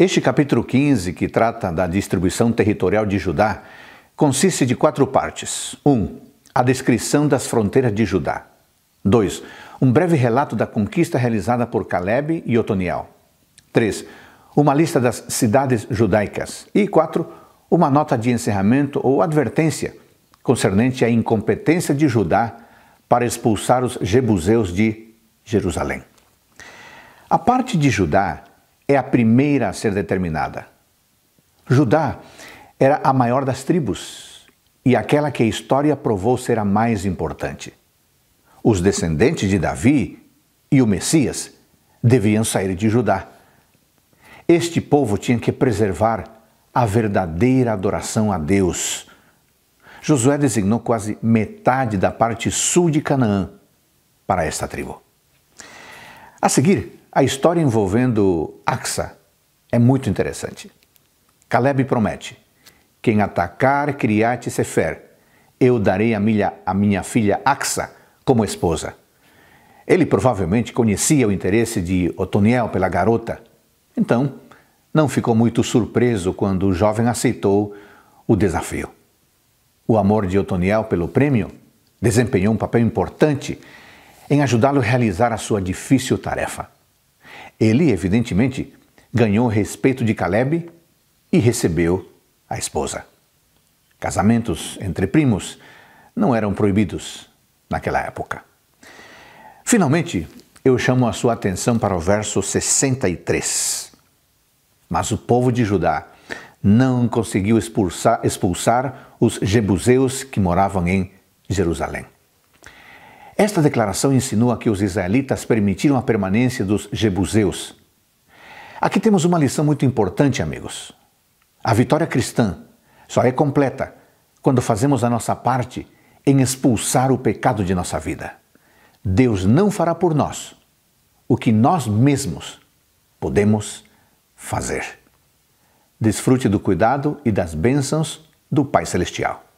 Este capítulo 15, que trata da distribuição territorial de Judá, consiste de quatro partes. 1. Um, a descrição das fronteiras de Judá. 2. Um breve relato da conquista realizada por Caleb e Otoniel. 3. Uma lista das cidades judaicas. E 4. Uma nota de encerramento ou advertência concernente à incompetência de Judá para expulsar os jebuseus de Jerusalém. A parte de Judá é a primeira a ser determinada. Judá era a maior das tribos e aquela que a história provou ser a mais importante. Os descendentes de Davi e o Messias deviam sair de Judá. Este povo tinha que preservar a verdadeira adoração a Deus. Josué designou quase metade da parte sul de Canaã para esta tribo. A seguir, a história envolvendo Axa é muito interessante. Caleb promete: Quem atacar Criate Sefer, eu darei a minha, a minha filha Axa como esposa. Ele provavelmente conhecia o interesse de Otoniel pela garota. Então, não ficou muito surpreso quando o jovem aceitou o desafio. O amor de Otoniel pelo prêmio desempenhou um papel importante em ajudá-lo a realizar a sua difícil tarefa. Ele, evidentemente, ganhou o respeito de Caleb e recebeu a esposa. Casamentos entre primos não eram proibidos naquela época. Finalmente, eu chamo a sua atenção para o verso 63. Mas o povo de Judá não conseguiu expulsar, expulsar os jebuseus que moravam em Jerusalém. Esta declaração insinua que os israelitas permitiram a permanência dos jebuseus. Aqui temos uma lição muito importante, amigos. A vitória cristã só é completa quando fazemos a nossa parte em expulsar o pecado de nossa vida. Deus não fará por nós o que nós mesmos podemos fazer. Desfrute do cuidado e das bênçãos do Pai Celestial.